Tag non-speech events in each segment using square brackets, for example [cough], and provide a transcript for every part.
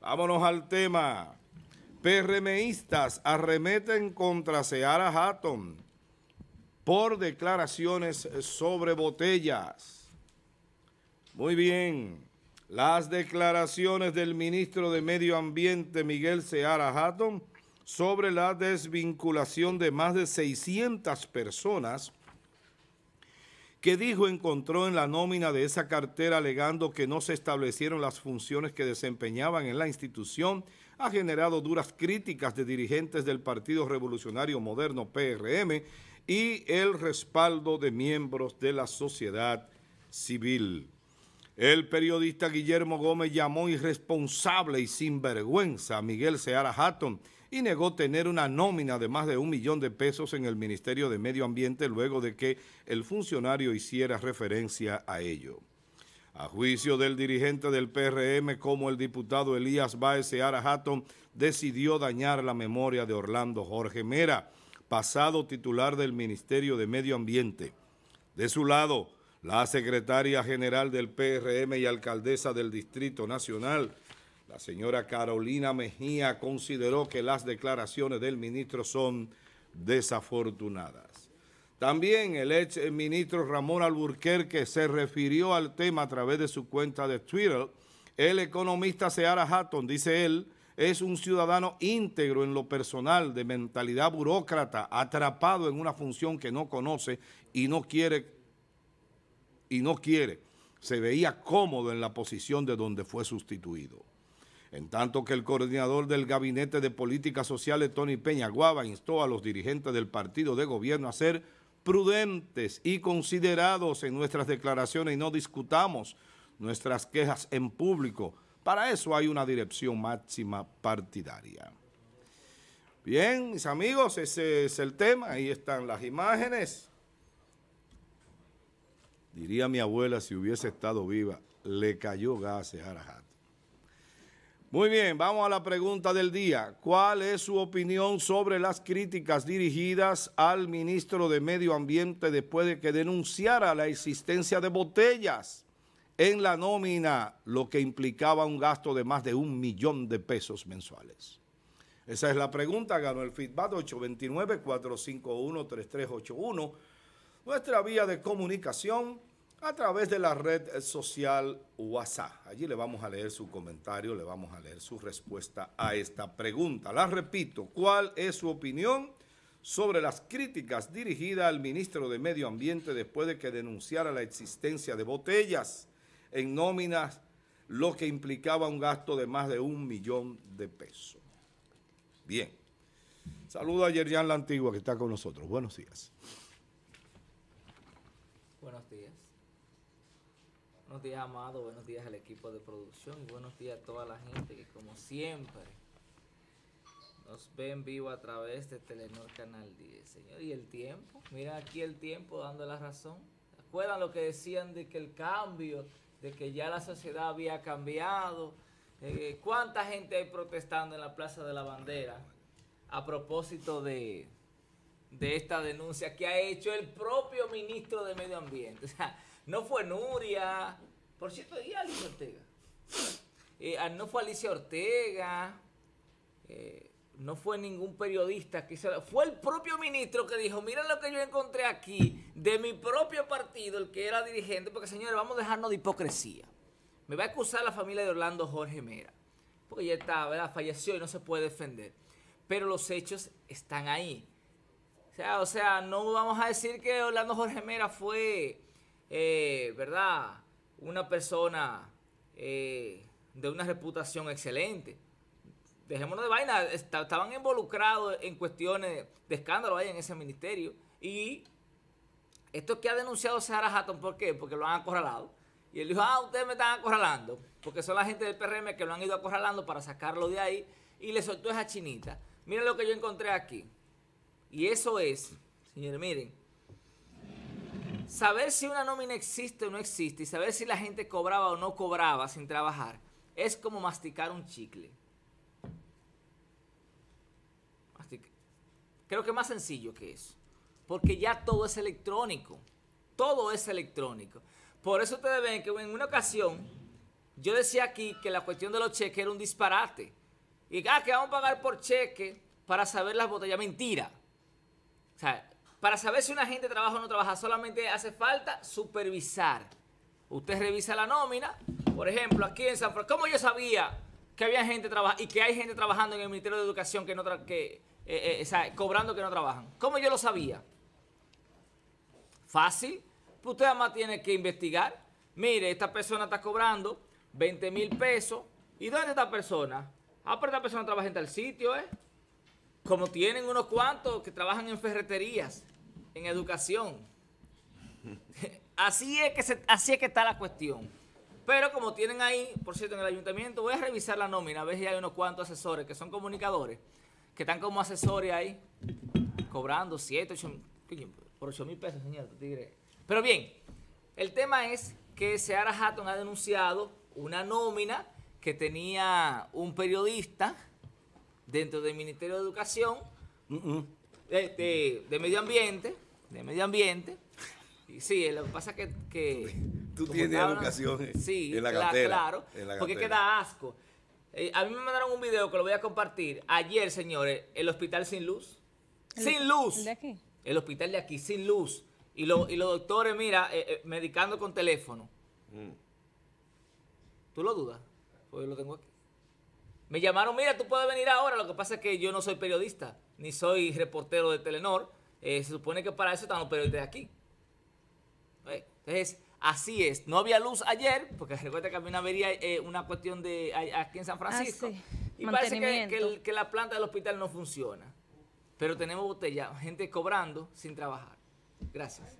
Vámonos al tema. PRMistas arremeten contra Seara Hatton por declaraciones sobre botellas. Muy bien. Las declaraciones del ministro de Medio Ambiente, Miguel Seara Hatton, sobre la desvinculación de más de 600 personas que dijo encontró en la nómina de esa cartera alegando que no se establecieron las funciones que desempeñaban en la institución, ha generado duras críticas de dirigentes del Partido Revolucionario Moderno PRM y el respaldo de miembros de la sociedad civil. El periodista Guillermo Gómez llamó irresponsable y sinvergüenza a Miguel Seara Hatton y negó tener una nómina de más de un millón de pesos en el Ministerio de Medio Ambiente luego de que el funcionario hiciera referencia a ello. A juicio del dirigente del PRM, como el diputado Elías Baez Seara Hatton decidió dañar la memoria de Orlando Jorge Mera, pasado titular del Ministerio de Medio Ambiente. De su lado, la secretaria general del PRM y alcaldesa del Distrito Nacional, la señora Carolina Mejía, consideró que las declaraciones del ministro son desafortunadas. También el ex ministro Ramón Alburquerque se refirió al tema a través de su cuenta de Twitter. El economista Seara Hatton, dice él, es un ciudadano íntegro en lo personal, de mentalidad burócrata, atrapado en una función que no conoce y no quiere y no quiere, se veía cómodo en la posición de donde fue sustituido. En tanto que el coordinador del Gabinete de Políticas Sociales, Tony Peña Guava, instó a los dirigentes del partido de gobierno a ser prudentes y considerados en nuestras declaraciones y no discutamos nuestras quejas en público. Para eso hay una dirección máxima partidaria. Bien, mis amigos, ese es el tema. Ahí están las imágenes diría mi abuela si hubiese estado viva, le cayó gas a Muy bien, vamos a la pregunta del día. ¿Cuál es su opinión sobre las críticas dirigidas al ministro de Medio Ambiente después de que denunciara la existencia de botellas en la nómina, lo que implicaba un gasto de más de un millón de pesos mensuales? Esa es la pregunta, ganó el feedback 829-451-3381 nuestra vía de comunicación a través de la red social WhatsApp. Allí le vamos a leer su comentario, le vamos a leer su respuesta a esta pregunta. La repito, ¿cuál es su opinión sobre las críticas dirigidas al ministro de Medio Ambiente después de que denunciara la existencia de botellas en nóminas, lo que implicaba un gasto de más de un millón de pesos? Bien. Saludo a Yerian La Antigua que está con nosotros. Buenos días. Buenos días. Buenos días, Amado. Buenos días al equipo de producción. Y buenos días a toda la gente que, como siempre, nos ven en vivo a través de Telenor Canal 10. Señor, ¿y el tiempo? Mira aquí el tiempo dando la razón. ¿Recuerdan lo que decían de que el cambio, de que ya la sociedad había cambiado? Eh, ¿Cuánta gente hay protestando en la Plaza de la Bandera a propósito de de esta denuncia que ha hecho el propio ministro de Medio Ambiente. [laughs] O sea, no fue Nuria, por cierto, y Alicia Ortega. Eh, ah, no fue Alicia Ortega, eh, no fue ningún periodista que hizo, fue el propio ministro que dijo, mira lo que yo encontré aquí de mi propio partido, el que era dirigente, porque señores, vamos a dejarnos de hipocresía. Me va a acusar la familia de Orlando Jorge Mera, porque ya está, ¿verdad? Falleció y no se puede defender. Pero los hechos están ahí o sea, no vamos a decir que Orlando Jorge Mera fue, eh, ¿verdad? Una persona eh, de una reputación excelente. Dejémonos de vaina, estaban involucrados en cuestiones de escándalo ahí en ese ministerio. Y esto que ha denunciado Sarah Hatton, ¿por qué? Porque lo han acorralado. Y él dijo, ah, ustedes me están acorralando, porque son la gente del PRM que lo han ido acorralando para sacarlo de ahí. Y le soltó esa chinita. Miren lo que yo encontré aquí. Y eso es, señores, miren, saber si una nómina existe o no existe y saber si la gente cobraba o no cobraba sin trabajar es como masticar un chicle. Creo que es más sencillo que eso, porque ya todo es electrónico, todo es electrónico. Por eso ustedes ven que en una ocasión yo decía aquí que la cuestión de los cheques era un disparate. Y ah, que vamos a pagar por cheque para saber las botellas. Mentira. O sea, para saber si una gente trabaja o no trabaja, solamente hace falta supervisar. Usted revisa la nómina, por ejemplo, aquí en San Francisco. ¿Cómo yo sabía que había gente trabajando y que hay gente trabajando en el Ministerio de Educación que no que, eh, eh, o sea, cobrando que no trabajan? ¿Cómo yo lo sabía? Fácil. usted además tiene que investigar. Mire, esta persona está cobrando 20 mil pesos. ¿Y dónde está esta persona? Ah, pero esta persona trabaja en tal sitio, ¿eh? como tienen unos cuantos que trabajan en ferreterías, en educación. [laughs] Así es que, así es que está la cuestión. Pero como tienen ahí, por cierto, en el ayuntamiento, voy a revisar la nómina, a ver si hay unos cuantos asesores que son comunicadores, que están como asesores ahí, cobrando 7, 8 por mil pesos, señor tigre. Pero bien, el tema es que Seara Hatton ha denunciado una nómina que tenía un periodista dentro del Ministerio de Educación, De, medio ambiente, de medio ambiente. Y sí, eh, lo que pasa es que... [laughs] Tú tienes educación sí, en la claro, porque queda asco. Eh, a mí me mandaron un video que lo voy a compartir. Ayer, señores, el hospital sin luz. ¡Sin luz! ¿El de aquí? El hospital de aquí, sin luz. Y, los doctores, mira, eh, medicando con teléfono. Mm. ¿Tú lo dudas? Pues lo tengo aquí. Me llamaron, mira, tú puedes venir ahora. Lo que pasa es que yo no soy periodista, ni soy reportero de Telenor. Eh, se supone que para eso están los periodistas de aquí. Eh, entonces, así es. No había luz ayer, porque [laughs] recuerda que había una eh, una cuestión de aquí en San ah, Francisco. Y parece que, que, la planta del hospital no funciona. Pero tenemos botella, gente cobrando sin trabajar. Gracias.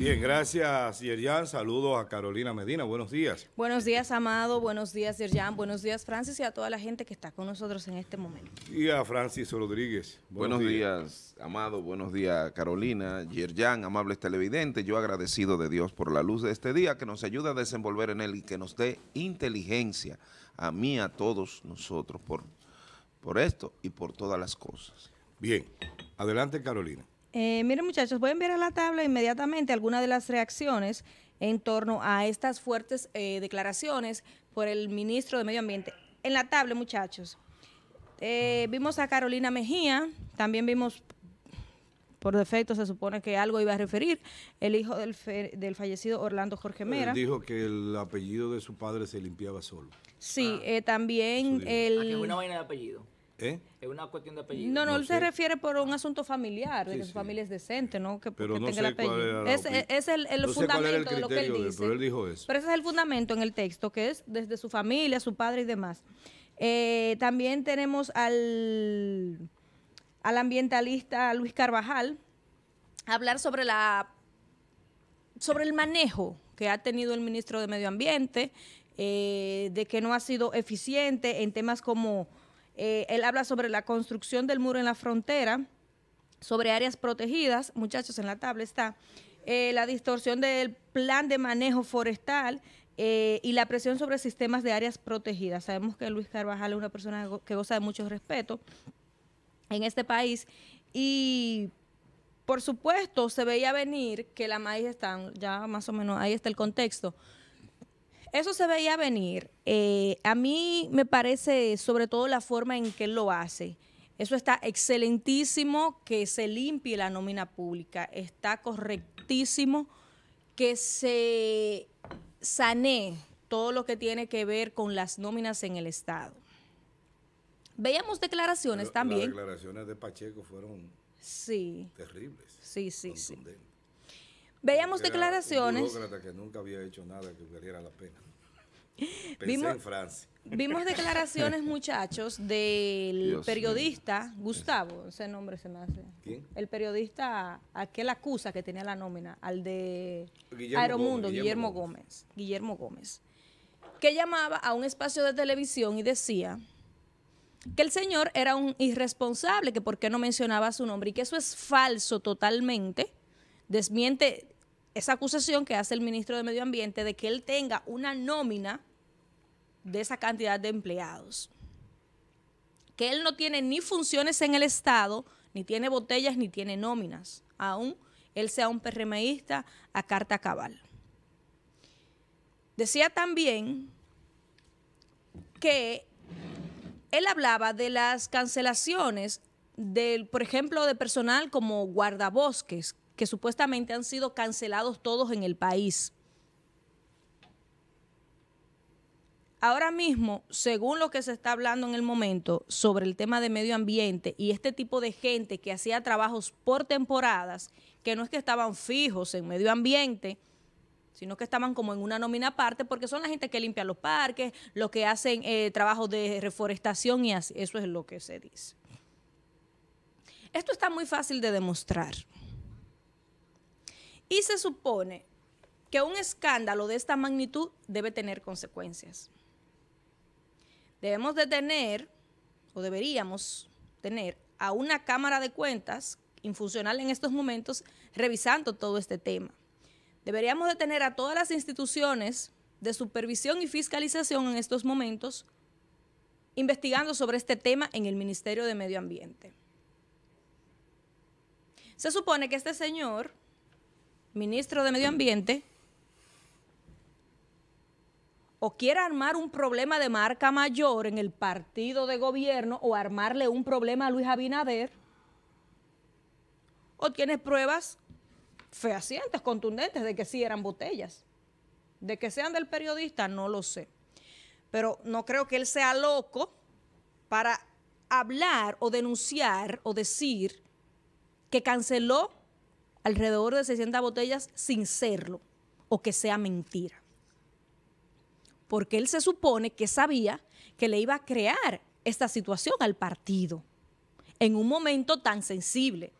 Bien, gracias, Yerjan. saludo a Carolina Medina. Buenos días. Buenos días, Amado. Buenos días, Yerjan. Buenos días, Francis, y a toda la gente que está con nosotros en este momento. Y a Francis Rodríguez. Buenos, días. Amado. Buenos días, Carolina. Yerjan, amables televidentes, yo agradecido de Dios por la luz de este día que nos ayuda a desenvolver en él y que nos dé inteligencia a mí, a todos nosotros, por, por esto y por todas las cosas. Bien. Adelante, Carolina. Eh, miren muchachos, pueden ver en a la tabla inmediatamente algunas de las reacciones en torno a estas fuertes eh, declaraciones por el ministro de Medio Ambiente. En la tabla, muchachos, eh, vimos a Carolina Mejía, también vimos, por defecto se supone que algo iba a referir, el hijo del, del fallecido Orlando Jorge Mera. dijo que el apellido de su padre se limpiaba solo. Sí, ah. también el... Ah, vaina de apellido? ¿Eh? Es una No, no, él se refiere por un asunto familiar, de que su familia es decente, ¿no? Que, pero tenga el apellido. es, el, fundamento de lo que él dice. pero él dijo eso. Pero ese es el fundamento en el texto, que es desde su familia, su padre y demás. Eh, también tenemos al, al ambientalista Luis Carvajal hablar sobre la sobre el manejo que ha tenido el ministro de Medio Ambiente, eh, de que no ha sido eficiente en temas como eh, él habla sobre la construcción del muro en la frontera, sobre áreas protegidas, muchachos, en la tabla está, eh, la distorsión del plan de manejo forestal eh, y la presión sobre sistemas de áreas protegidas. Sabemos que Luis Carvajal es una persona que goza de mucho respeto en este país y por supuesto se veía venir que la maíz está, ya más o menos ahí está el contexto, eso se veía venir. Eh, a mí me parece, sobre todo, la forma en que él lo hace. Eso está excelentísimo que se limpie la nómina pública. Está correctísimo que se sane todo lo que tiene que ver con las nóminas en el Estado. Veíamos declaraciones también. Las declaraciones de Pacheco fueron terribles. Sí, sí, sí. Veíamos declaraciones. que nunca había hecho nada que valiera la pena. [laughs] Pensé vimos, en Francia. Vimos declaraciones, muchachos, del periodista Gustavo, ese nombre se me hace. ¿Quién? El periodista, aquel acusa que tenía la nómina, al de Aeromundo, Guillermo, Gómez. Guillermo Gómez, que llamaba a un espacio de televisión y decía que el señor era un irresponsable, que por qué no mencionaba su nombre y que eso es falso totalmente, desmiente esa acusación que hace el ministro de Medio Ambiente de que él tenga una nómina de esa cantidad de empleados. Que él no tiene ni funciones en el Estado, ni tiene botellas, ni tiene nóminas. Aún él sea un PRMista a carta cabal. Decía también que él hablaba de las cancelaciones del, por ejemplo, de personal como guardabosques, que supuestamente han sido cancelados todos en el país. Ahora mismo, según lo que se está hablando en el momento sobre el tema de medio ambiente y este tipo de gente que hacía trabajos por temporadas, que no es que estaban fijos en medio ambiente, sino que estaban como en una nómina aparte, porque son la gente que limpia los parques, los que hacen eh, trabajos de reforestación y así. Eso es lo que se dice. Esto está muy fácil de demostrar. Y se supone que un escándalo de esta magnitud debe tener consecuencias. Debemos de tener, o deberíamos tener, a una Cámara de Cuentas infuncional en estos momentos revisando todo este tema. Deberíamos de tener a todas las instituciones de supervisión y fiscalización en estos momentos investigando sobre este tema en el Ministerio de Medio Ambiente. Se supone que este señor ministro de Medio Ambiente, o quiera armar un problema de marca mayor en el partido de gobierno o armarle un problema a Luis Abinader, o tiene pruebas fehacientes, contundentes de que sí eran botellas. De que sean del periodista, no lo sé. Pero no creo que él sea loco para hablar o denunciar o decir que canceló alrededor de 60 botellas sin serlo o que sea mentira. Porque él se supone que sabía que le iba a crear esta situación al partido en un momento tan sensible,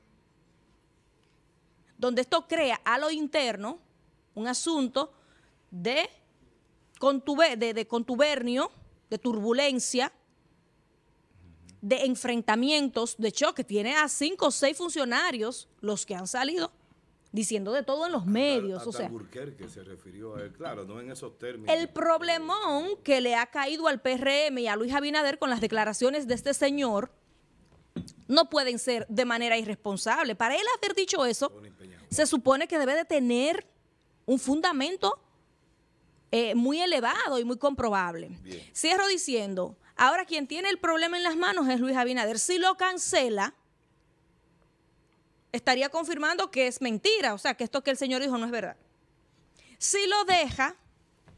donde esto crea a lo interno un asunto de, de contubernio, de turbulencia, de enfrentamientos, de choque. Tiene a cinco o seis funcionarios, los que han salido, diciendo de todo en los medios. se El problemón que le ha caído al PRM y a Luis Abinader con las declaraciones de este señor no pueden ser de manera irresponsable. Para él haber dicho eso, se supone que debe de tener un fundamento eh, muy elevado y muy comprobable. Cierro diciendo, Ahora quien tiene el problema en las manos es Luis Abinader. Si lo cancela, estaría confirmando que es mentira, o sea, que esto que el señor dijo no es verdad. Si lo deja,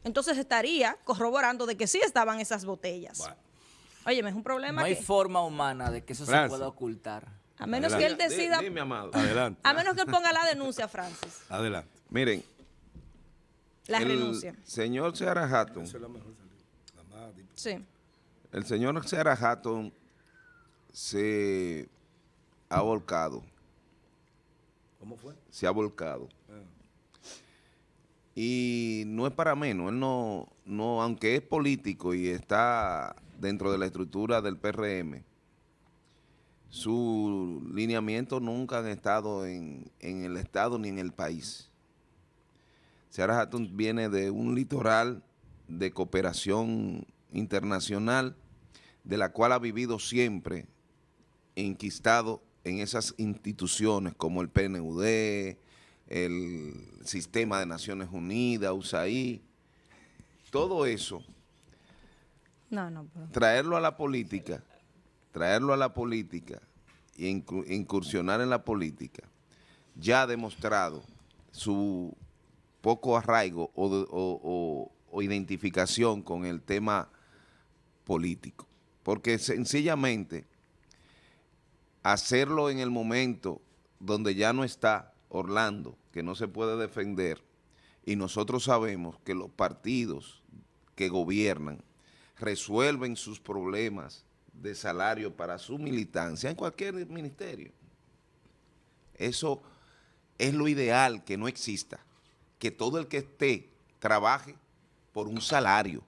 entonces estaría corroborando de que sí estaban esas botellas. Oye, me es un problema. No hay forma humana de que eso se pueda ocultar. A menos que él decida. A menos que él ponga la denuncia, Francis. Adelante. Miren. La renuncia. Señor Seara Sí. El señor Sarah Hatton se ha volcado. ¿Cómo fue? Se ha volcado. Ah. Y no es para menos, él no, no, aunque es político y está dentro de la estructura del PRM, su lineamiento nunca han estado en, en, el Estado ni en el país. Sarah Hatton viene de un litoral de cooperación internacional de la cual ha vivido siempre inquistado en esas instituciones como el PNUD, el sistema de Naciones Unidas, USAID, todo eso, traerlo a la política, traerlo a la política e incursionar en la política, ya ha demostrado su poco arraigo o identificación con el tema político porque sencillamente hacerlo en el momento donde ya no está Orlando, que no se puede defender, y nosotros sabemos que los partidos que gobiernan resuelven sus problemas de salario para su militancia en cualquier ministerio. Eso es lo ideal, que no exista, que todo el que esté trabaje por un salario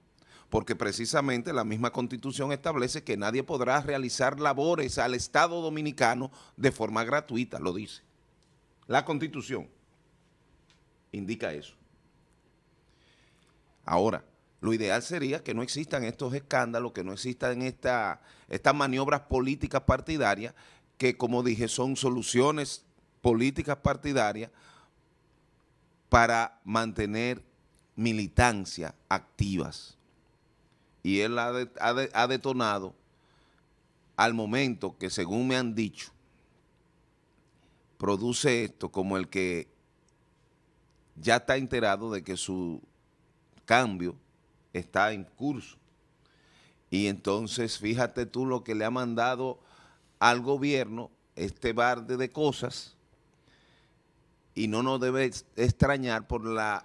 porque precisamente la misma constitución establece que nadie podrá realizar labores al Estado Dominicano de forma gratuita, lo dice. La constitución indica eso. Ahora, lo ideal sería que no existan estos escándalos, que no existan estas maniobras políticas partidarias, que como dije son soluciones políticas partidarias para mantener militancia activas y él ha, detonado al momento que, según me han dicho, produce esto como el que ya está enterado de que su cambio está en curso. Y entonces fíjate tú lo que le ha mandado al gobierno este barde de cosas y no nos debe extrañar por la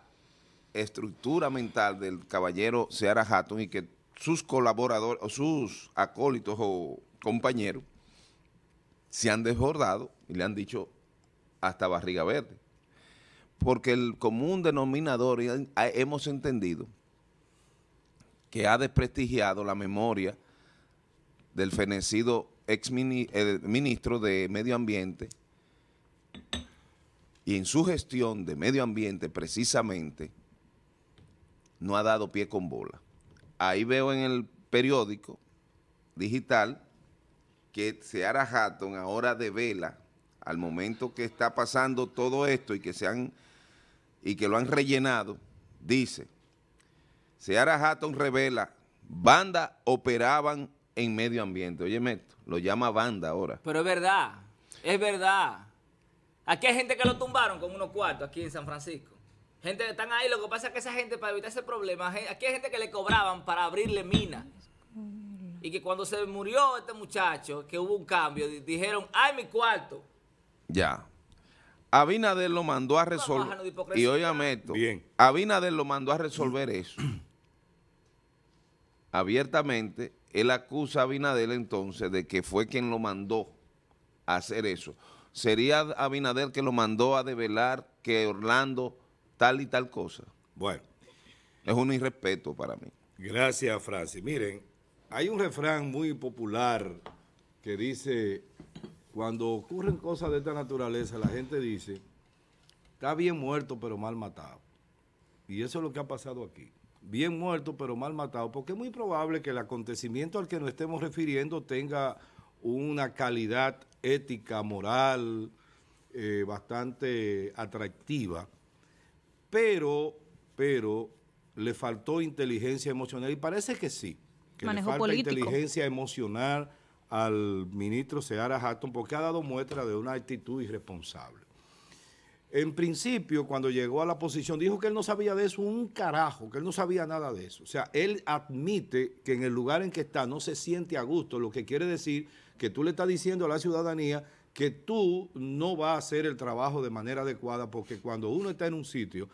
estructura mental del caballero Seara Hatton y que sus colaboradores, o sus acólitos o compañeros, se han desbordado y le han dicho hasta barriga verde. Porque el común denominador, y hemos entendido, que ha desprestigiado la memoria del fenecido ex eh, ministro de Medio Ambiente y en su gestión de Medio Ambiente precisamente no ha dado pie con bola ahí veo en el periódico digital que Seara Hatton ahora vela, al momento que está pasando todo esto y que y que lo han rellenado, dice, Seara Hatton revela, banda operaban en medio ambiente. Oye, esto, lo llama banda ahora. Pero es verdad, es verdad. Aquí hay gente que lo tumbaron con unos cuartos aquí en San Francisco. Gente están ahí, lo que pasa es que esa gente, para evitar ese problema, aquí hay gente que le cobraban para abrirle mina. Y que cuando se murió este muchacho, que hubo un cambio, dijeron, ¡ay, mi cuarto! Ya. Abinader lo mandó a resolver. Y óyame esto. Bien. Abinader lo mandó a resolver eso. [clears throat] Abiertamente, él acusa a Abinader entonces de que fue quien lo mandó a hacer eso. Sería Abinader que lo mandó a develar que Orlando tal y tal cosa. Bueno. Es un irrespeto para mí. Gracias, Francis. Miren, hay un refrán muy popular que dice, cuando ocurren cosas de esta naturaleza, la gente dice, está bien muerto pero mal matado. Y eso es lo que ha pasado aquí. Bien muerto pero mal matado, porque es muy probable que el acontecimiento al que nos estemos refiriendo tenga una calidad ética, moral, eh, bastante atractiva pero, pero le faltó inteligencia emocional y parece que sí, que le falta inteligencia emocional al ministro Seara Hatton porque ha dado muestra de una actitud irresponsable. En principio, cuando llegó a la posición, dijo que él no sabía de eso un carajo, que él no sabía nada de eso. O sea, él admite que en el lugar en que está no se siente a gusto, lo que quiere decir que tú le estás diciendo a la ciudadanía que tú no vas a hacer el trabajo de manera adecuada porque cuando uno está en un sitio,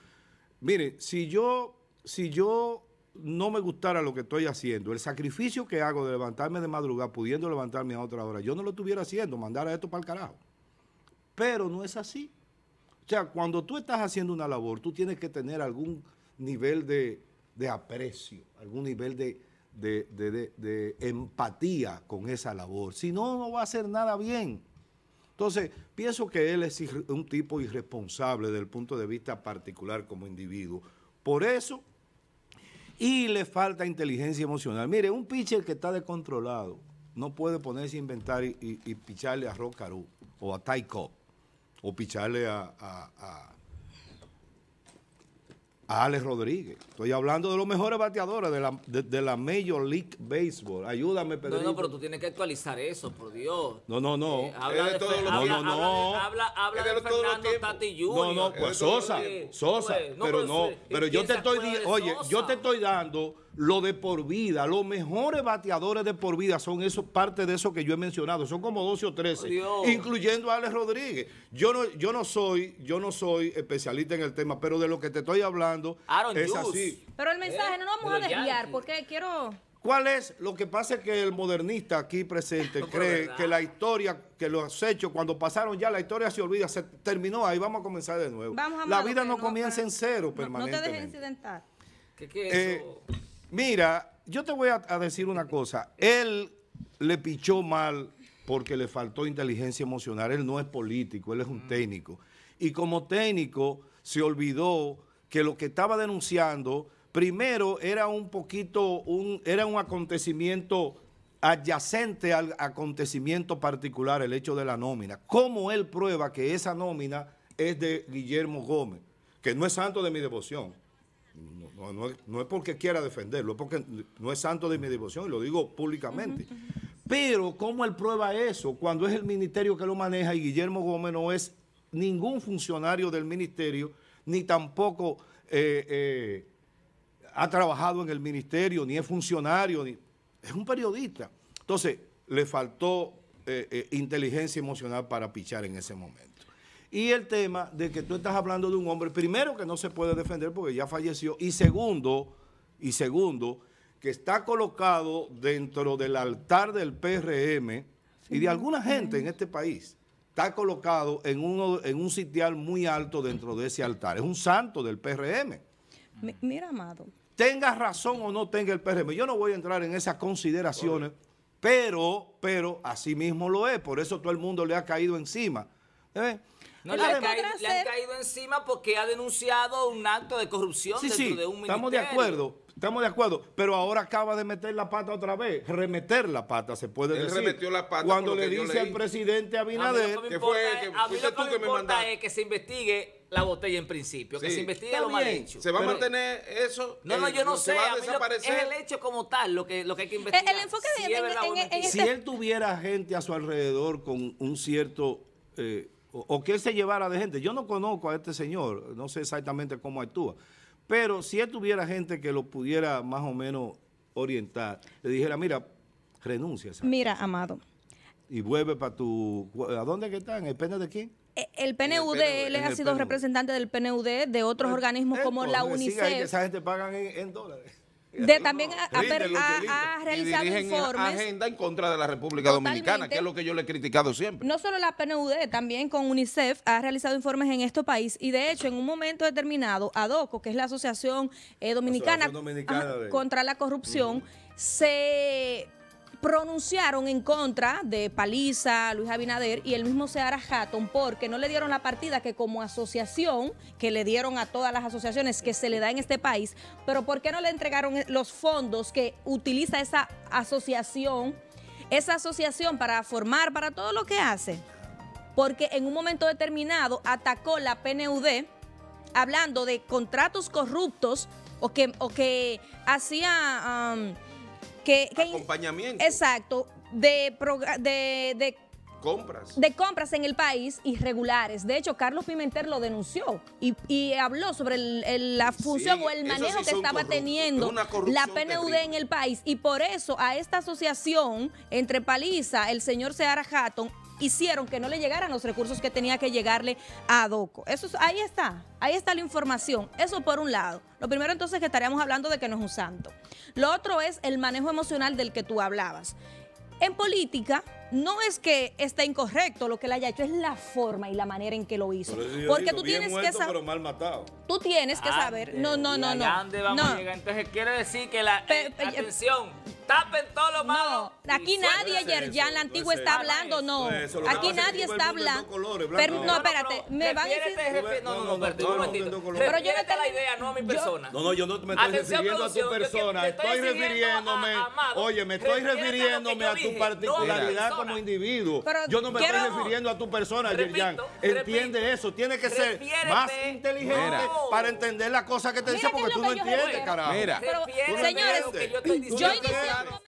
mire, si yo, si yo no me gustara lo que estoy haciendo, el sacrificio que hago de levantarme de madrugada, pudiendo levantarme a otra hora, yo no lo estuviera haciendo, mandara esto para el carajo. Pero no es así. O sea, cuando tú estás haciendo una labor, tú tienes que tener algún nivel de, aprecio, algún nivel de, de empatía con esa labor. Si no, no va a hacer nada bien. Entonces, pienso que él es un tipo irresponsable desde el punto de vista particular como individuo. Por eso, y le falta inteligencia emocional. Mire, un pitcher que está descontrolado no puede ponerse a inventar y, picharle a Rock o a Ty Cobb, o picharle a a Alex Rodríguez. Estoy hablando de los mejores bateadores de la, de, la Major League Baseball. Ayúdame, Pedro. No, no, pero tú tienes que actualizar eso, por Dios. No, no, no. Eh, habla, de, todos los no, no, no. Habla, habla, de, Fernando Tati Jr. No, no, pues Sosa, pues, Sosa. pero, no, pero, pues, eh, yo te estoy, oye, yo te estoy dando lo de por vida, los mejores bateadores de por vida son eso, parte de eso que yo he mencionado, son como 12 o 13, incluyendo a Alex Rodríguez. Yo no, yo no soy, yo no soy especialista en el tema, pero de lo que te estoy hablando es así. Pero el mensaje eh, no lo vamos a desviar, porque quiero ¿Cuál es? Lo que pasa es que el modernista aquí presente [laughs] cree que la historia, que los hechos, cuando pasaron ya, la historia se olvida, se terminó, ahí vamos a comenzar de nuevo. la vida no comienza en cero permanente. No, te dejes incidentar. ¿Qué, es eh, eso? Mira, yo te voy a, decir una cosa. Él le pichó mal porque le faltó inteligencia emocional. Él no es político, él es un mm. técnico. Y como técnico se olvidó que lo que estaba denunciando, primero era un poquito, un, era un acontecimiento adyacente al acontecimiento particular, el hecho de la nómina. ¿Cómo él prueba que esa nómina es de Guillermo Gómez? Que no es santo de mi devoción no, es porque quiera defenderlo, es porque no es santo de mi devoción y lo digo públicamente. Pero ¿cómo él prueba eso cuando es el ministerio que lo maneja y Guillermo Gómez no es ningún funcionario del ministerio, ni tampoco eh, eh, ha trabajado en el ministerio, ni es funcionario, es un periodista. Entonces, le faltó eh, inteligencia emocional para pichar en ese momento. Y el tema de que tú estás hablando de un hombre, primero que no se puede defender porque ya falleció, y segundo, y segundo, que está colocado dentro del altar del PRM y de alguna gente en este país. Está colocado en, uno, en un sitial muy alto dentro de ese altar. Es un santo del PRM. mira, Amado. Tenga razón o no tenga el PRM. Yo no voy a entrar en esas consideraciones, pero, pero así mismo lo es. Por eso todo el mundo le ha caído encima. ¿eh? No, le, han caído, encima porque ha denunciado un acto de corrupción dentro de un ministerio. Estamos de acuerdo, estamos de acuerdo, pero ahora acaba de meter la pata otra vez, remeter la pata, se puede Él la pata cuando le dice al presidente Abinader que, fue que, me, es que se investigue la botella en principio, que se investigue lo mal hecho. Se va a mantener eso. No, no, eh, yo no, sé. es el hecho como tal lo que, lo que hay que investigar. El, enfoque si él tuviera gente a su alrededor con un cierto eh, o, que él se llevara de gente. Yo no conozco a este señor, no sé exactamente cómo actúa, pero si él tuviera gente que lo pudiera más o menos orientar, le dijera, mira, renuncia. Mira, Amado. Y vuelve para tu... ¿A dónde que están? PNUD de quién? el PNUD, e, él ha sido representante del PNUD, de otros organismos como la UNICEF. esa gente pagan en dólares también ha, ha, realizado informes. agenda en contra de la República Dominicana, que es lo que yo le he criticado siempre. No solo la PNUD, también con UNICEF ha realizado informes en este país y de hecho en un momento determinado, ADOCO, que es la Asociación eh, Dominicana, contra la Corrupción, se pronunciaron en contra de Paliza, Luis Abinader y el mismo Seara Hatton porque no le dieron la partida que como asociación, que le dieron a todas las asociaciones que se le da en este país, pero ¿por qué no le entregaron los fondos que utiliza esa asociación, esa asociación para formar, para todo lo que hace? Porque en un momento determinado atacó la PNUD hablando de contratos corruptos o que, o que hacía que, acompañamiento. Exacto, de, de, compras. De compras en el país irregulares. De hecho, Carlos Pimentel lo denunció y, habló sobre la función o el manejo que estaba teniendo la PNUD en el país. Y por eso a esta asociación entre Paliza, el señor Seara Hatton, hicieron que no le llegaran los recursos que tenía que llegarle a DOCO. Eso, ahí está, ahí está la información. Eso por un lado. Lo primero entonces que estaríamos hablando de que no es un santo. Lo otro es el manejo emocional del que tú hablabas. En política, no es que está incorrecto lo que le haya hecho, es la forma y la manera en que lo hizo. Porque tú, tienes que saber. Ah, tú tienes que saber. No, no, no, no. no. Entonces quiere decir que la eh, atención. Tapen todo lo malo. aquí nadie, Yerjan, la antigua está hablando, no. Aquí nadie está hablando. no, espérate, me van a decir. No, no, no, no, Pero yo no la idea, no a mi persona. No, no, yo no me estoy refiriendo a tu persona. Estoy refiriéndome. Oye, me estoy refiriéndome a tu particularidad como individuo. yo no me estoy refiriendo a tu persona, Yerjan. Entiende eso. Tiene que ser más inteligente para entender la cosa que te dice porque tú no entiendes, carajo. Mira, señores, yo estoy diciendo.